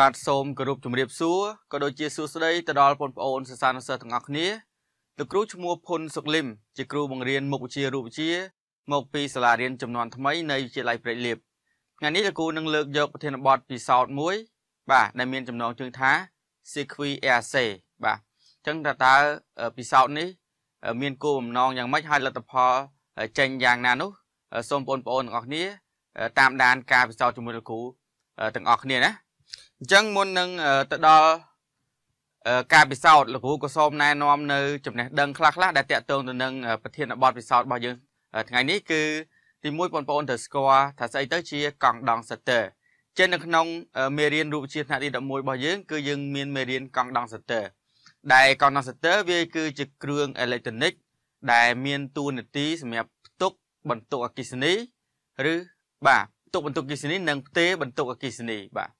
បាទសូមគោរពជំរាបសួរក៏ដូចជាសួស្តីទៅដល់បងប្អូនសិស្សានុសិស្សទាំងអស់គ្នាលោកគ្រូឈ្មោះផុនសុកលឹមជាគ្រូបង្រៀនមុខវិជ្ជារូបវិទ្យាមកពីសាលារៀនចំនួនថ្មីនៃវិទ្យាល័យព្រៃលៀបថ្ងៃនេះលោកគ្រូនឹងលើកយកប្រធានបទពិសោធន៍មួយបាទដែលមានចំណងជើងថា Circuit RC បាទអញ្ចឹងតើតើពិសោធន៍នេះ មានគោលបំណងយ៉ាងម៉េចហើយលទ្ធផលចេញយ៉ាងណានោះ សូមបងប្អូនទាំងអស់គ្នាតាមដានការពិសោធន៍ជាមួយលោកគ្រូទាំងអស់គ្នាណាអញ្ចឹងមុននឹងទៅដល់ការពិសោធន៍លោកគ្រូក៏សូមណែនាំនៅចំណេះដឹងខ្លះៗដែលតាក់ទងទៅនឹងប្រធានបទពិសោធន៍របស់យើង ថ្ងៃនេះគឺទីមួយបងប្អូនត្រូវស្គាល់ថាស្អីទៅ ជាកង់ដងសិតើចេះនៅក្នុងមេរៀនរូបវិទ្យាថ្នាក់ទី11របស់យើងគឺយើងមានមេរៀនកង់ដងសិតើដែលកង់ដងសិតើវាគឺជាគ្រឿងអេឡិចត្រូនិកដែលមានទួនាទីសម្រាប់ផ្ទុកបន្ទុកអគ្គិសនីឬបាទផ្ទុកបន្ទុកអគ្គិសនីនិងផ្ទេរបន្ទុកអគ្គិសនីបាទ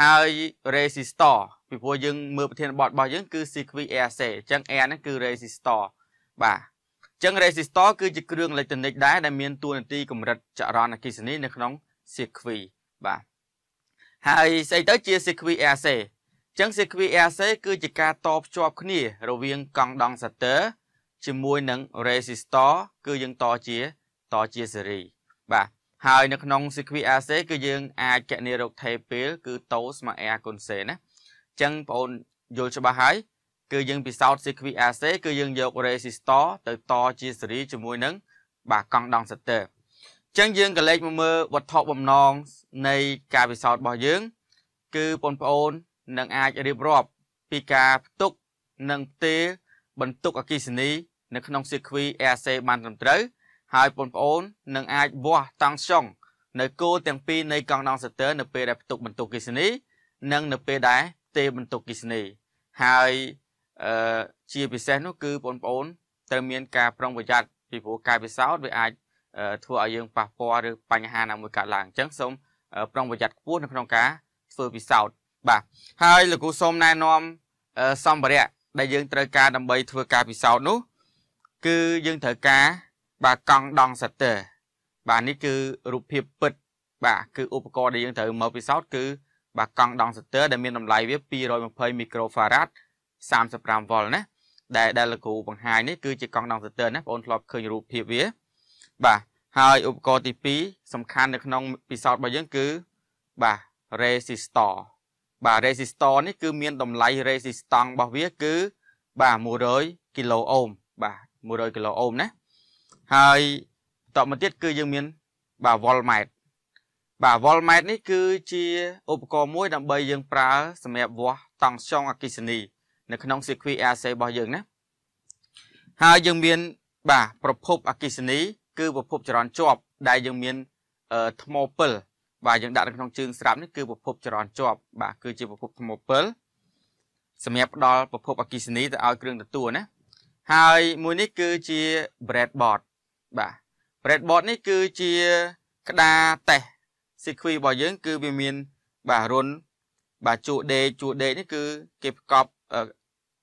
ហើយ resistor ពីព្រោះយើងមើលប្រធានបទរបស់យើង គឺ circuit AC អញ្ចឹង R ហ្នឹងគឺ resistor បាទអញ្ចឹង resistor គឺជាគ្រឿងអេឡិចត្រូនិកដែរដែលមានតួនាទីកម្រិតចរន្តអគ្គិសនីនៅក្នុង circuit បាទហើយស្អីទៅជា circuit AC អញ្ចឹង circuit AC គឺជាការតភ្ជាប់ គ្នា រវាងកង់ដង់ starter ជាមួយនឹង resistor គឺយើងតជាតជាស៊េរីបាទហើយនៅក្នុង CQRC គឺយើងអាចកណិរោគថេពេលគឺតូស្មាអែកុនសេណាអញ្ចឹងបងប្អូនយល់ច្បាស់ហើយគឺយើង ពិសោធន៍ CQRC គឺយើងយក resistor ទៅតជា series ជាមួយនឹងបាទកង់ដង setter អញ្ចឹងយើងក៏លេខមកមើលវត្ថុបំណង នៃការពិសោធន៍របស់យើង គឺបងប្អូននឹងអាចរៀបរាប់ពីការផ្ទុកនិងផ្ទេរបន្ទុកអគិសនីនៅក្នុង circuit RC បានត្រឹមត្រូវហើយបងប្អូននឹងអាចវាស់តង់ស្យុងនៅគោទាំងពីរនៃកង់ដងសាទ័រនៅពេលដែលផ្ទុកបន្ទុកកិសនី និង នៅពេលដែលទេបន្ទុកកិសនីហើយអឺជាពិសេសនោះគឺបងប្អូនត្រូវមានការប្រុងប្រយ័ត្នពីព្រោះការពិសោធន៍វាអាចធ្វើឲ្យយើងប៉ះពាល់ឬបញ្ហាណាមួយកើតឡើងអញ្ចឹងសូមប្រុងប្រយ័ត្នខ្ពស់នៅក្នុងការធ្វើពិសោធន៍បាទហើយលោកគ្រូសូមណែនាំសម្ភារៈដែលយើងត្រូវការដើម្បីធ្វើការពិសោធន៍នោះ គឺយើងត្រូវការបាទកង់ដងសាទ័របាទនេះគឺរូបភាពពិតបាទគឺឧបករណ៍ដែលយើងត្រូវមកពិសោធន៍គឺបាទកង់ដងសាទ័រដែលមានតម្លៃវា220មីក្រូហ្វារ៉ាត់35វ៉ុលណាដែលដែលលោកគ្រូបង្ហាញនេះគឺជាកង់ដងសាទ័រណាបងធ្លាប់ឃើញរូបភាពវាបាទហើយឧបករណ៍ទី2សំខាន់នៅក្នុងពិសោធន៍របស់យើងគឺបាទ resistor បាទ resistor នេះគឺមានតម្លៃ resistance របស់វាគឺបាទ100គីឡូអូមបាទ100គីឡូអូមណាហើយបន្តមកទៀតគឺយើងមានបាទ volt meter បាទ volt meter នេះ គឺជាឧបករណ៍មួយ ដើម្បីយើងប្រើសម្រាប់វាស់តង់ស្យង់អគ្គិសនី នៅក្នុង circuit RC របស់យើងណាហើយយើងមានបាទប្រភពអគ្គិសនី គឺប្រភពចរន្តជាប់ដែលយើងមានថ្មពិលបាទយើងដាក់នៅក្នុងជើងស្រាប់នេះគឺប្រភពចរន្តជាប់បាទគឺជាប្រភពថ្មពិលសម្រាប់ផ្ដល់ប្រភពអគ្គិសនីទៅឲ្យគ្រឿងទទួលណាហើយមួយនេះគឺជា breadboard បាទ breadboard នេះគឺជាក្តារតេស circuit របស់យើង គឺវាមានបាទរុនបាទជួរដេកជួរដេកនេះគឺគេប្រកប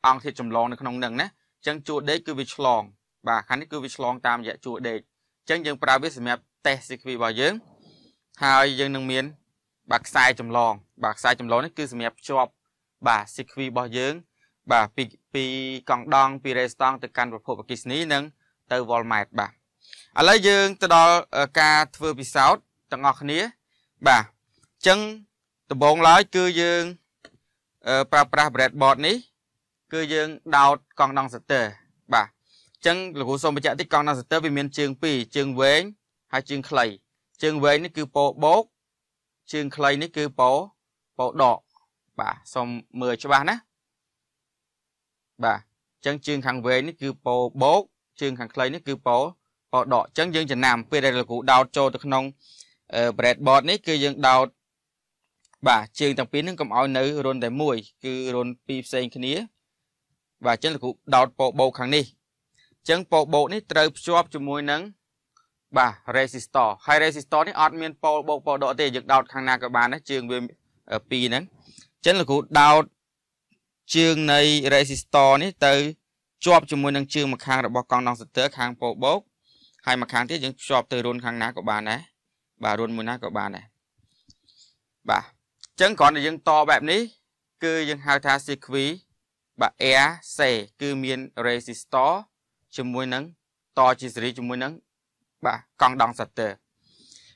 អង្គធាតុចម្លងនៅក្នុងនឹងណាអញ្ចឹងជួរដេកគឺវាឆ្លង បាទខាងនេះគឺវាឆ្លងតាមរយៈជួរដេកអញ្ចឹងយើងប្រើវាសម្រាប់តេស circuit របស់យើង ហើយយើងនឹងមាន បាទខ្សែចម្លងបាទខ្សែចម្លងនេះគឺសម្រាប់ភ្ជាប់បាទ circuit របស់យើង បាទពីពីកង់ដង ពី resistance ទៅកាន់ប្រភពអគ្គិសនីនិងទៅ volt ម៉ែត្របាទឥឡូវយើង ទៅដល់ការធ្វើពិសោធន៍ទាំងអស់គ្នាបាទអញ្ចឹងដំបូងឡើយគឺយើងប្រើប្រាស់ breadboard នេះ គឺយើងដោតកង់ដងសាទ័របាទអញ្ចឹងលោកគ្រូសូមបញ្ជាក់តិចកង់ដងសាទ័រវាមានជើង2ជើងវែងហើយជើងខ្លី ជើងវែងនេះគឺពោបោកជើងខ្លីនេះគឺពោពោដកបាទសូមមើលច្បាស់ណាបាទអញ្ចឹងជើង ខាងវែងនេះគឺពោបោកជើងខាងខ្លីនេះគឺពោក៏ដកអញ្ចឹងយើងចំណាំពេលដែលលោកគ្រូដោតចូលទៅក្នុង breadboard នេះគឺយើងដោតបាទជើងទាំងពីរនឹងកុំឲ្យនៅរុនតែមួយគឺរុនពីរផ្សេងគ្នា បាទអញ្ចឹងលោកគ្រូដោតពោបោកខាងនេះអញ្ចឹងពោបោកនេះត្រូវភ្ជាប់ជាមួយនឹងបាទ resistor ហើយ resistor នេះអត់មានពោលបោកពោដកទេយើងដោតខាងណាក៏បានដែរជើងវាពីរហ្នឹងអញ្ចឹងលោកគ្រូដោតជើងនៃ resistor នេះទៅជាប់ជាមួយនឹងជើងម្ខាងរបស់កង់ដងសន្ទើរខាងពោបោកហើយមួយខាងទៀតយើងភ្ជាប់ទៅរុនខាងណាក៏បានដែរបាទរុនមួយណាក៏បានដែរបាទអញ្ចឹងគ្រាន់តែយើងតបែបនេះ គឺយើងហៅថា circuit បាទ air C គឺមាន resistor ជាមួយនឹងតជាស៊េរីជាមួយនឹងបាទកង់ដង starter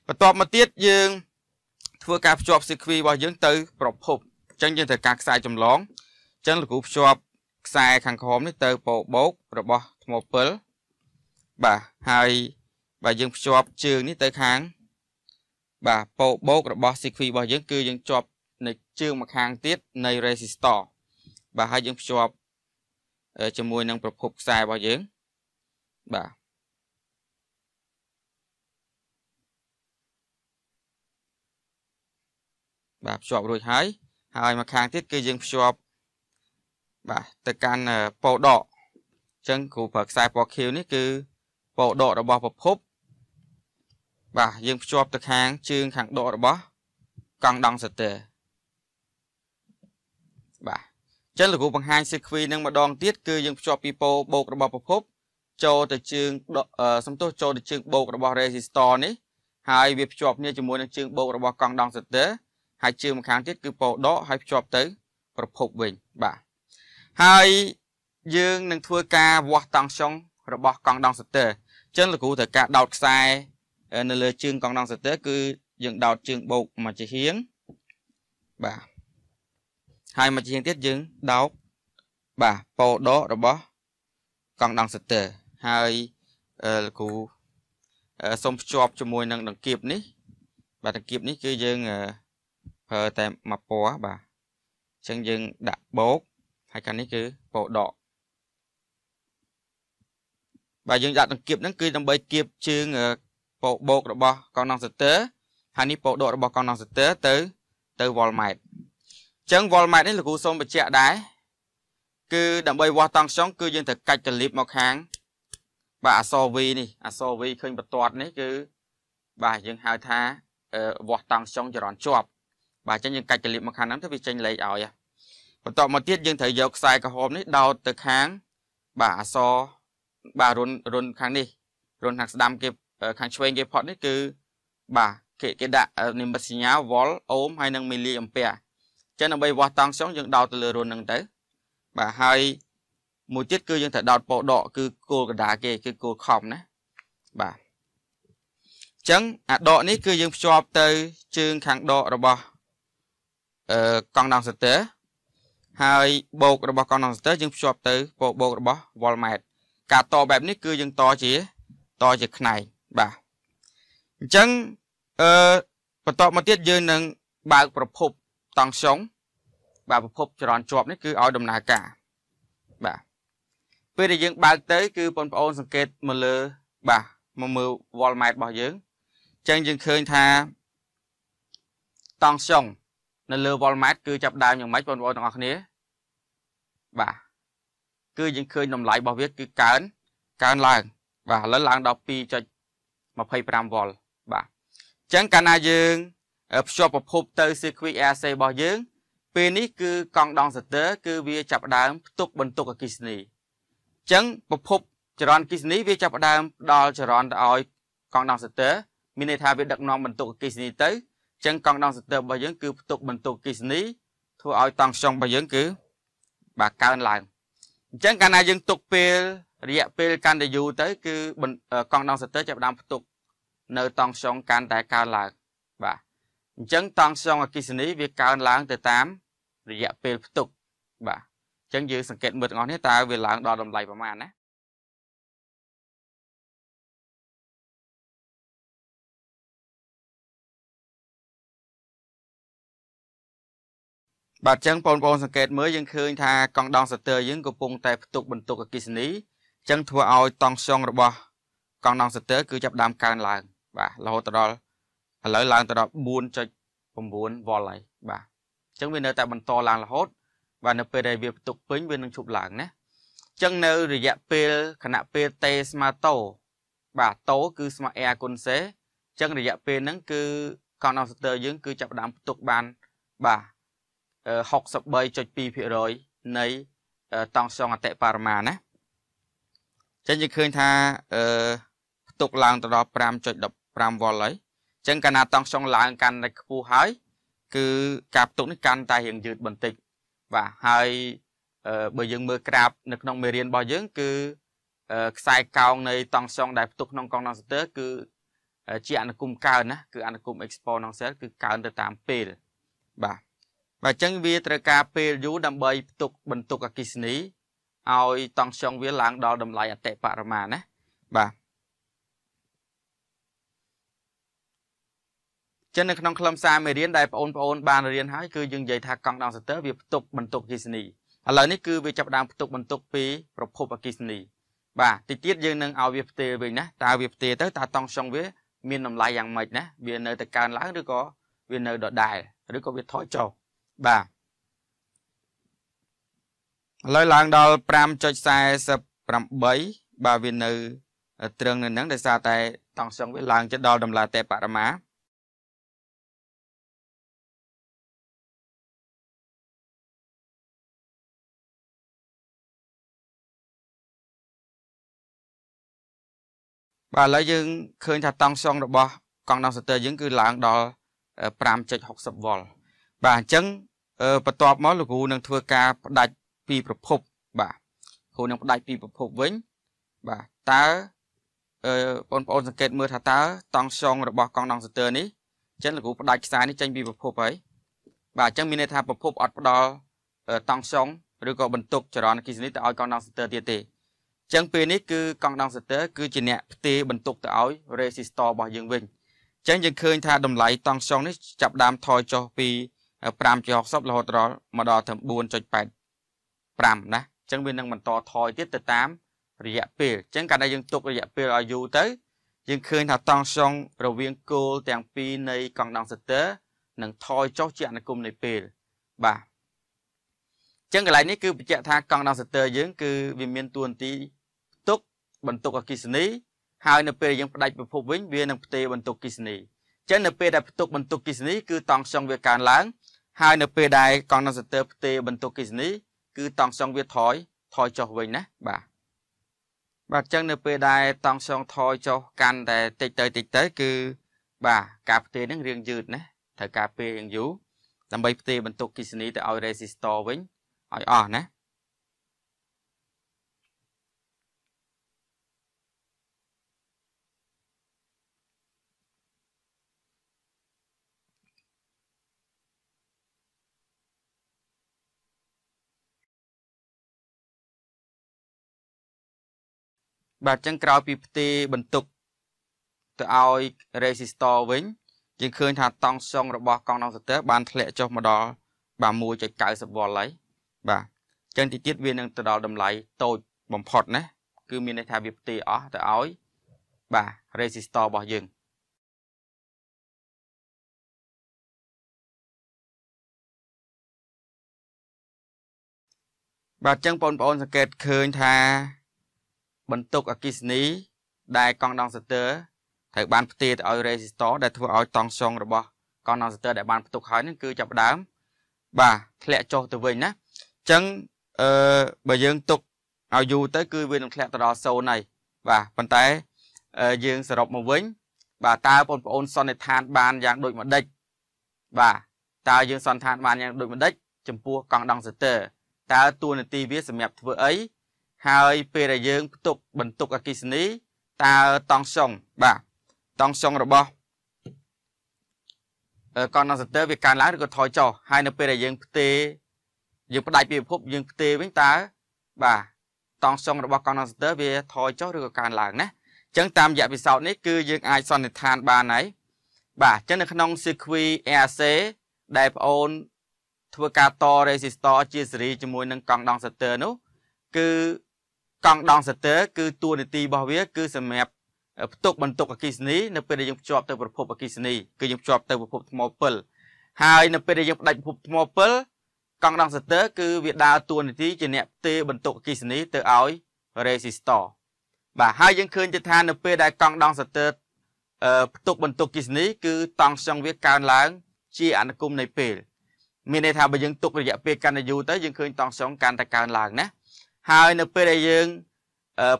បន្ទាប់មកទៀតយើង ធ្វើការភ្ជាប់ circuit របស់យើងទៅប្រភពអញ្ចឹងយើងត្រូវការខ្សែចម្លងអញ្ចឹងលោកគ្រូភ្ជាប់ខ្សែខាងក្រោមនេះទៅពោបោករបស់ថ្មពិលបាទហើយបើយើងភ្ជាប់ជើងនេះទៅខាងបាទពោបោករបស់ CQ របស់យើង គឺយើងជាប់ នៅជើងម្ខាងទៀតនៃ resistor បាទហើយយើងភ្ជាប់ជាមួយនឹងប្រភពខ្សែរបស់យើងបាទបាទភ្ជាប់រួចហើយហើយមកខាងទៀតគឺយើងភ្ជាប់បាទទៅកាន់ពោដកអញ្ចឹងគ្រូប្រើខ្សែពណ៌ខៀវនេះគឺបោដករបស់ប្រភពបាទយើងភ្ជាប់ទៅខាង ជើងខាងដករបស់កង់ដងសតេបាទចឹងលោកគ្រូបង្ហាញសេខ្វីនឹងម្ដងទៀតគឺយើងភ្ជាប់ពីពោបោករបស់ប្រភព ចូលទៅ ជើងសំទោសចូលទៅជើងបោករបស់ resistor នេះហើយវាភ្ជាប់គ្នាជាមួយនឹងជើងបោករបស់កង់ដងសតេហើយជើងម្ខាងទៀតគឺពោដកហើយភ្ជាប់ទៅប្រភពវិញបាទហើយយើងនឹងធ្វើការវាស់តង់ចុង របស់កង់ដងសតេចឹងលោកគ្រូត្រូវការដោតខ្សែនៅលើជើងកងដងសន្ទើគឺយើងដោតជើងបោកមកជាហៀងបាទហើយមកជាហៀងទៀតយើងដោតបាទពោដករបស់កងដងសន្ទើហើយលោកគ្រូសូមភ្ជាប់ជាមួយនឹងដង្កៀបនេះបាទដង្កៀបនេះគឺយើងប្រើតែមួយពណ៌បាទអញ្ចឹងយើងដាក់បោកហើយខាងនេះគឺពោដកបាទយើងដាក់ដង្កៀបហ្នឹងគឺដើម្បីគៀបជើងពោបោករបស់កងនងសទ័រហើយនេះពោដករបស់កងនងសទ័រទៅទៅ volmet អញ្ចឹង volmet នេះលោកគ្រូសូមបញ្ជាក់ដែរគឺដើម្បីវាស់តង់ខ្យង់គឺយើងត្រូវកាច់កលៀបមកខាងបាទអសរ V នេះអសរ V ឃើញបន្ទាត់នេះគឺបាទយើងហៅថាវាស់តង់ខ្យង់ចរន្តជាប់បាទអញ្ចឹងយើងកាច់កលៀបមកខាងហ្នឹងទៅវាចេញលេខឲ្យបន្ទាប់មកទៀតយើងត្រូវយកខ្សែក្រហមនេះដោតទៅខាងបាទអសរបាទរុនរុនខាងនេះរុនខាងស្ដាំគេខាងឆ្វេងគេផុតនេះគឺបាទគេគេដាក់និមិត្តសញ្ញា volt អូមហើយនិងមីលីអំពែរចឹងដើម្បីវាស់តង់ស្យងយើងដោតទៅលើរុនហ្នឹងទៅបាទហើយមួយទៀតគឺយើងត្រូវដោតពោដកគឺគោលកណ្ដាលគេគឺគោលខំណាបាទចឹងអាដកនេះគឺយើងភ្ជាប់ទៅជើងខាងដករបស់អឺកង់ដងសតើហើយបូករបស់កង់ដងសតើយើងភ្ជាប់ទៅពោបូករបស់ volt meter ការតបែបនេះគឺយើងតជាតជាផ្នែកបាទអញ្ចឹងអឺបន្តមកទៀតយើងនឹងបើកប្រភពតង់សុងបាទប្រភពចរន្តជាប់នេះគឺឲ្យដំណើរការបាទពេលដែលយើងបើកទៅគឺបងប្អូនសង្កេតមកលើបាទមកមើល voltmeter របស់យើងអញ្ចឹងយើងឃើញថាតង់សុងនៅលើ voltmeter គឺចាប់ដើមយ៉ាងម៉េចបងប្អូនទាំងអស់គ្នាបាទគឺយើងឃើញតម្លៃរបស់វាគឺកើនកើនឡើងបាទឥឡូវឡើងដល់2.25វ៉ុលបាទអញ្ចឹងកាលណាយើងភ្ជាប់ប្រភពទៅ circuit RC របស់យើង ពេលនេះគឺកង់ដងសាទ័រគឺវាចាប់ដើមផ្ទុកបន្ទុកអគិសនីអញ្ចឹងប្រភពចរន្តអគិសនីវាចាប់ដើមផ្ដល់ចរន្តទៅឲ្យកង់ដងសាទ័រមានន័យថាវាដឹកនាំបន្ទុកអគិសនីទៅអញ្ចឹងកង់ដងសាទ័ររបស់យើងគឺផ្ទុកបន្ទុកអគិសនីធ្វើឲ្យតង់ខ្យងរបស់យើងគឺបាទកើនឡើងអញ្ចឹងកាលណាយើងទុកពេលរយៈពេលកាន់តែយូរទៅ គឺកង់ដងសតិចាប់ដើមផ្ទុក នៅ តង់ខ្យងកាន់តែកើនឡើងបាទអញ្ចឹងតង់ខ្យងអគិសនីវាកើនឡើង ទៅតាម រយៈពេលផ្ទុកបាទអញ្ចឹងយើងសង្កេតមើលទាំងអស់នេះតើវាឡើងដល់តម្លៃប្រមាណណាបាទអញ្ចឹងបងប្អូនសង្កេតមើលយើងឃើញថាកង់ដងសាទ័រយើងកំពុងតែផ្ទុកបន្ទុកអគិសនីអញ្ចឹងធ្វើឲ្យតង់ស្យងរបស់កង់ដងសាទ័រគឺចាប់ដើមកើនឡើងបាទរហូតដល់ឥឡូវឡើងទៅដល់4.9វ៉ុលហើយបាទអញ្ចឹងវានៅតែបន្តឡើងរហូតបាទនៅពេលដែលវាផ្ទុកពេញវានឹងឈប់ឡើងណាអញ្ចឹងនៅរយៈពេលខណៈពេលតេស្មាតូបាទតូគឺស្មាអែគុណសេអញ្ចឹងរយៈពេលហ្នឹងគឺកង់ដងសាទ័រយើងគឺចាប់ដើមផ្ទុកបានបាទ63.2%នៃតង់សងអតិបរមាណាចឹងយើងឃើញថាអឺផ្ទុកឡើងទៅដល់5.15វ៉ុលហើយចឹងកាលណាតង់សងឡើងកាន់តែខ្ពស់ហើយគឺការផ្ទុកនេះកាន់តែរៀងយឺតបន្តិចបាទហើយបើយើងមើលក្រាបនៅក្នុងមេរៀនរបស់យើង គឺខ្សែកោងនៃតង់សងដែលផ្ទុកក្នុងកងដងសទ័រគឺ ជាអនុគមកើនណាគឺអនុគម exponential គឺកើនទៅតាមពេលបាទបើអញ្ចឹងវាត្រូវការពេលយូរដើម្បីផ្ទុកបន្ទុកអគិសនីឲ្យតង់ចង់វាឡើងដល់តម្លៃអតិបរមាណាបាទចឹងនៅក្នុងខ្លឹមសារមេរៀនដែលបងប្អូន បានរៀនហើយគឺយើងនិយាយថាកង់ដោនសទ័រវាផ្ទុកបន្ទុកអគិសនីឥឡូវនេះគឺវាចាប់ដើមផ្ទុកបន្ទុកពីប្រភពអគិសនីបាទតិចទៀតយើងនឹងឲ្យវាផ្ទេរវិញណាតើវាផ្ទេរទៅតើតង់ចង់វាមានតម្លៃយ៉ាងម៉េចណាវានៅតែកើនឡើងឬក៏វានៅដដែលឬក៏វាថយចុះបាទឥឡូវឡើងដល់5.48បាទវានៅ ត្រឹងនៅនឹងដោយសារតែ តង់សឹងវាឡើងទៅដល់តម្លាតេបរមាបាទឥឡូវយើងឃើញថាតង់សងរបស់កង់ដងសតើយើង គឺឡើងដល់5.60វ៉ុលបាទអញ្ចឹងបន្ទាប់មកលោកគ្រូនឹងធ្វើការផ្ដាច់ពីប្រភពបាទគ្រូនឹងផ្ដាច់ពីប្រភពវិញបាទតើអឺបងប្អូនសង្កេតមើលថាតើតង់សងរបស់កង់ដងសន្ទើនេះអញ្ចឹងលោកគ្រូផ្ដាច់ខ្សែនេះចេញពីប្រភពហើយបាទអញ្ចឹងមានន័យថាប្រភពអត់ផ្ដល់តង់សងឬក៏បន្ទុកចរន្តអគ្គិសនីទៅឲ្យកង់ដងសន្ទើទៀតទេអញ្ចឹងពេលនេះគឺកង់ដងសន្ទើគឺជាអ្នកផ្ទេរបន្ទុកទៅឲ្យ resistor របស់យើងវិញអញ្ចឹងយើងឃើញថាតម្លៃតង់សងនេះចាប់ដើមថយចុះពី0.5 5.60រហូតដល់មកដល់ទៅ4.85ណាអញ្ចឹងវានឹងបន្តថយទៀតទៅតាមរយៈពេលអញ្ចឹងកាលដែលយើងទុករយៈពេលឲ្យយូរទៅយើងឃើញថាតង់សុងរវាងគោលទាំងពីរនៃកង់ដងសទ័រនឹងថយចុះជាអនុគមនៃពេលបាទអញ្ចឹងកន្លែងនេះគឺបញ្ជាក់ថាកង់ដងសទ័រយើង គឺវាមានតួនាទី ទុកបន្ទុកអគិសនីហើយនៅពេលយើងផ្ដាច់ប្រភពវិញវានឹងផ្ទេរបន្ទុកអគិសនីអញ្ចឹងនៅពេលដែលផ្ទុកបន្ទុកអគិសនីគឺតង់សុងវាកើនឡើងហើយនៅពេលដែលកង់ capacitor ផ្ទេរបន្ទុកអគ្គិសនីគឺតង់សងវាថយថយចុះវិញណាបាទបាទអញ្ចឹងនៅ ពេលដែលតង់សងថយចុះកាន់តែតិចទៅតិចទៅ គឺបាទការផ្ទេរនឹងរៀងយឺតណាត្រូវការពេលរៀងយូរដើម្បីផ្ទេរបន្ទុកអគ្គិសនីទៅឲ្យ resistor វិញឲ្យអស់ណាបាទអញ្ចឹងក្រោយពីផ្ទេបន្ទុកទៅឲ្យ resistor វិញយើងឃើញថាតង់សុងរបស់កង់ដងសទ័របានធ្លាក់ចុះមកដល់បាទ1.90វ៉ុលហើយបាទអញ្ចឹងទីទៀតវានឹងទៅដល់តម្លៃតូចបំផុតណាគឺមានន័យថាវាផ្ទេអស់ទៅឲ្យ បាទ resistor របស់យើងបាទអញ្ចឹងបងប្អូនសង្កេតឃើញថាបន្ទុកអគិសនីដែលកង់ដងសាទ័រត្រូវបានផ្ទេរទៅឲ្យ resistor ដែលធ្វើឲ្យតង់សុងរបស់កង់ដងសាទ័រដែលបានផ្ទុកហើយនឹងគឺចាប់ដើមបាទធ្លាក់ចុះទៅវិញណាអញ្ចឹងអឺបើយើងទុកឲ្យយូរទៅគឺវានឹងធ្លាក់ទៅដល់0ហើយបាទប៉ុន្តែយើងសរុបមកវិញ បាទតើបងប្អូនសន្និដ្ឋានបានយ៉ាងដូចម្ដេចបាទតើយើងសន្និដ្ឋានបានយ៉ាងដូចម្ដេចចំពោះកង់ដងសាទ័រតើតួនាទីវាសម្រាប់ធ្វើអីហើយពេលដែលយើងផ្ទុកបន្ទុកអកិសនីតើតង់សុងបាទតង់សុងរបស់កណ្ដាសតើវាកើនឡើងឬក៏ថយចុះហើយនៅពេលដែលយើងផ្ទេយើងផ្ដាច់ពីពិភពយើងផ្ទេវិញតើបាទតង់សុងរបស់កណ្ដាសតើវាថយចុះឬក៏កើនឡើងណាអញ្ចឹងតាមរយៈពិសោធន៍នេះគឺយើងអាចសន្និដ្ឋានបានហើយបាទអញ្ចឹងនៅក្នុង circuit RC ដែលប្អូន ធ្វើការត resistor ជាស៊េរីជាមួយនឹងកង់ដង starter នោះគឺកង់ដងសាទ័រគឺតួនាទីរបស់វាគឺសម្រាប់ផ្ទុកបន្ទុកអគិសនីនៅពេលដែលយើងភ្ជាប់ទៅប្រភពអគិសនីគឺយើងភ្ជាប់ទៅប្រភពថ្មពិលហើយនៅពេលដែលយើងផ្ដាច់ប្រភពថ្មពិលកង់ដងសាទ័រគឺវាដើរតួនាទីជាអ្នកផ្ទេរបន្ទុកអគិសនីទៅឲ្យ resistor បាទហើយយើងឃើញទៅថានៅពេលដែលកង់ដងសាទ័រផ្ទុកបន្ទុកអគិសនីគឺតង់ស្យង់វាកើនឡើង ជាអនុគមនៃពេល មានន័យថាបើយើងទុករយៈពេលកាន់តែយូរទៅយើងឃើញតង់ស្យង់កាន់តែកើនឡើងណាហើយនៅពេលដែលយើង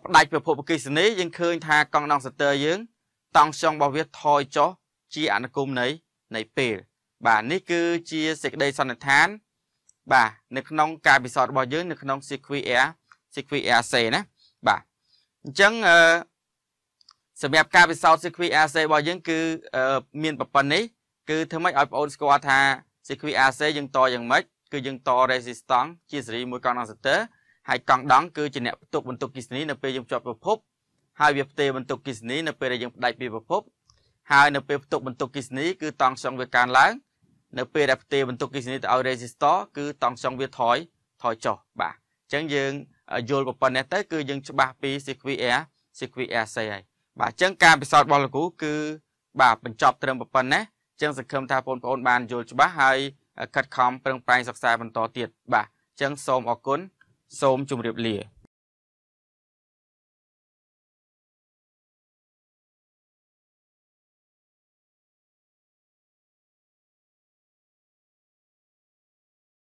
ផ្ដាច់ប្រភពអគិសនីយើងឃើញថាកង់ដងសន្ទើយើង តង់ចង់របស់វាថយចុះជាអនុគមនៃនៃពេលបាទនេះគឺជាសេចក្តីសន្និដ្ឋាន បាទនៅក្នុងការពិសោធន៍របស់យើង នៅក្នុង CQR CQR C ណាបាទអញ្ចឹងអឺសម្រាប់ការពិសោធន៍ CQR C របស់យើង គឺមានប្រព័ន្ធនេះគឺធ្វើម៉េចឲ្យបងប្អូនស្គាល់ថា CQR C យើងតយ៉ាងម៉េចគឺយើងត resistance ជាសេរីមួយកង់ដងសន្ទើហើយកង់ដង់គឺជាអ្នកផ្ទុកបន្ទុកគិសនីនៅពេលយើងជាប់ប្រភពហើយវាផ្ទេរបន្ទុកគិសនីនៅពេលដែលយើងផ្ដាច់ពីប្រភពហើយនៅពេលផ្ទុកបន្ទុកគិសនីគឺតង់សងវាកើនឡើងនៅពេលដែលផ្ទេរបន្ទុកគិសនីទៅឲ្យ resistor គឺតង់សងវាថយថយចុះបាទអញ្ចឹងយើងយល់ប៉ុណ្ណេះទៅគឺយើង ច្បាស់ពី circuit air circuit air ស្អីហើយបាទអញ្ចឹងការពិសោធន៍របស់លោកគ្រូគឺ បាទបញ្ចប់ត្រឹមប៉ុណ្ណេះអញ្ចឹងសង្ឃឹមថាបងប្អូនបានយល់ច្បាស់ហើយខិតខំប្រឹងប្រែងសិក្សាបន្តទៀតបាទអញ្ចឹងសូមអរគុណសូមជម្រាបលា